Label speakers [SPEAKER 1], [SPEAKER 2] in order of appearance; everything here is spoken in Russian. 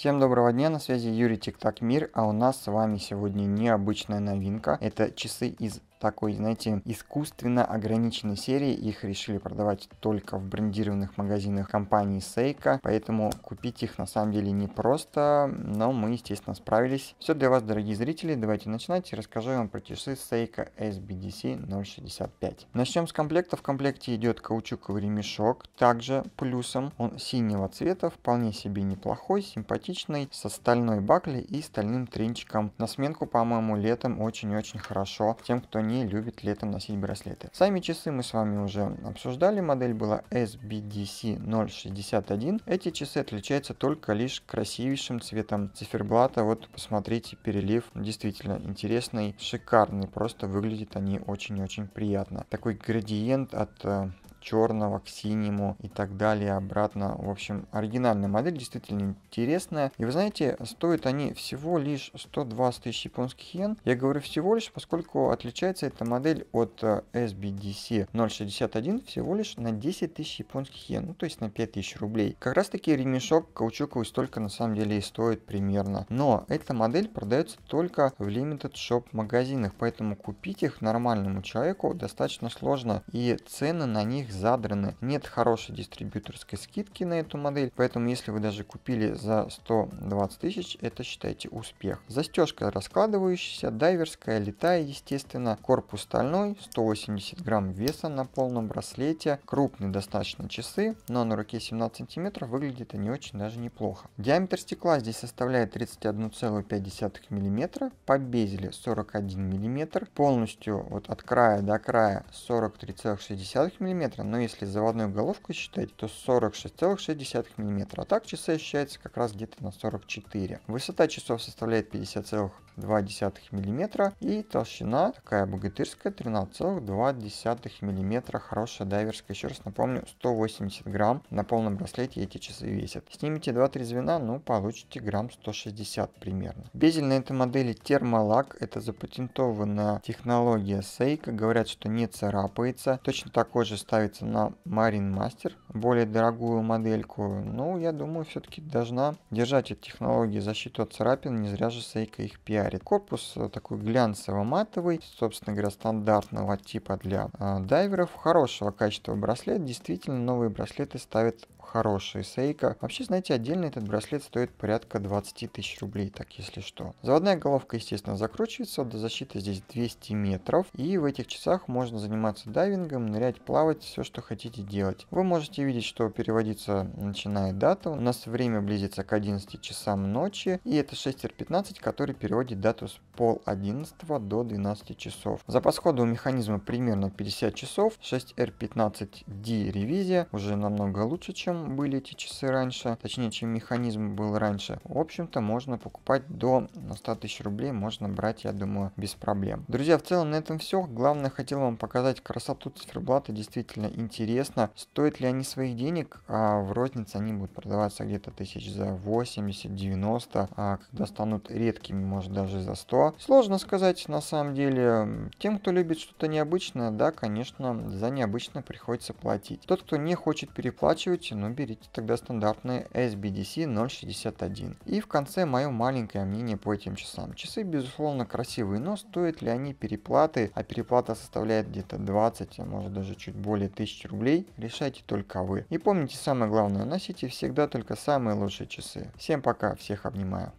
[SPEAKER 1] Всем доброго дня, на связи Юрий Тиктак Мир, а у нас с вами сегодня необычная новинка. Это часы из такой, знаете, искусственно ограниченной серии. Их решили продавать только в брендированных магазинах компании Seiko, поэтому купить их на самом деле непросто, но мы, естественно, справились. Все для вас, дорогие зрители, давайте начинать. Расскажу вам про часы Seiko SBDC 065. Начнем с комплекта. В комплекте идет каучуковый ремешок, также плюсом. Он синего цвета, вполне себе неплохой, симпатичный, со стальной баклей и стальным тренчиком. На сменку, по-моему, летом очень-очень хорошо тем, кто не не любит летом носить браслеты. Сами часы мы с вами уже обсуждали, модель была SBDC061. Эти часы отличаются только лишь красивейшим цветом циферблата, вот посмотрите перелив, действительно интересный, шикарный, просто выглядят они очень-очень приятно. Такой градиент от э, черного к синему и так далее обратно. В общем, оригинальная модель действительно интересная. И вы знаете, стоят они всего лишь 120 тысяч японских йен. Я говорю всего лишь, поскольку отличается эта модель от э, SBDC 061 всего лишь на 10 тысяч японских йен, ну то есть на 5 тысяч рублей. Как раз таки ремешок каучуковый столько на самом деле и стоит примерно. Но эта модель продается только в Limited Shop магазинах, поэтому купить их нормальному человеку достаточно сложно. И цены на них них задраны. Нет хорошей дистрибьюторской скидки на эту модель, поэтому если вы даже купили за 120 тысяч, это считайте успех. Застежка раскладывающаяся, дайверская, летая естественно, корпус стальной, 180 грамм веса на полном браслете, крупные достаточно часы, но на руке 17 сантиметров выглядит они очень даже неплохо. Диаметр стекла здесь составляет 31,5 мм, по безеле 41 мм, полностью вот от края до края 43,6 мм, мм, но если заводную головку считать, то 46,6 миллиметра, а так часы ощущаются как раз где-то на 44. Высота часов составляет 50,1 13,2 мм и толщина такая богатырская 13,2 мм. Хорошая дайверская, еще раз напомню, 180 грамм. На полном браслете эти часы весят. Снимите 2-3 звена, ну получите грамм 160 примерно. Безель на этой модели термолак. Это запатентованная технология Seiko. Говорят, что не царапается. Точно такой же ставится на Marine Master. Более дорогую модельку. Ну, я думаю, все-таки должна держать эту технологию защиту от царапин. Не зря же Seiko их пиарит. Ярик. Корпус э, такой глянцево-матовый, собственно говоря, стандартного типа для э, дайверов. Хорошего качества браслет. Действительно, новые браслеты ставят хорошие сейка Вообще, знаете, отдельно этот браслет стоит порядка 20 тысяч рублей, так если что. Заводная головка, естественно, закручивается, до защиты здесь 200 метров, и в этих часах можно заниматься дайвингом, нырять, плавать, все, что хотите делать. Вы можете видеть, что переводится начинает дата, у нас время близится к 11 часам ночи, и это 6.15, который переводит дату с пол 11 до 12 часов. Запас хода у механизма примерно 50 часов, 6R15D ревизия уже намного лучше, чем были эти часы раньше, точнее, чем механизм был раньше, в общем-то, можно покупать до 100 тысяч рублей, можно брать, я думаю, без проблем. Друзья, в целом на этом все. Главное, хотел вам показать красоту циферблата, действительно интересно. Стоят ли они своих денег? А в рознице они будут продаваться где-то тысяч за 80-90, а когда станут редкими, может, даже за 100. Сложно сказать, на самом деле. Тем, кто любит что-то необычное, да, конечно, за необычное приходится платить. Тот, кто не хочет переплачивать, ну, берите тогда стандартные SBDC 0.61. И в конце мое маленькое мнение по этим часам. Часы безусловно красивые, но стоят ли они переплаты, а переплата составляет где-то 20, а может даже чуть более 1000 рублей, решайте только вы. И помните самое главное, носите всегда только самые лучшие часы. Всем пока, всех обнимаю.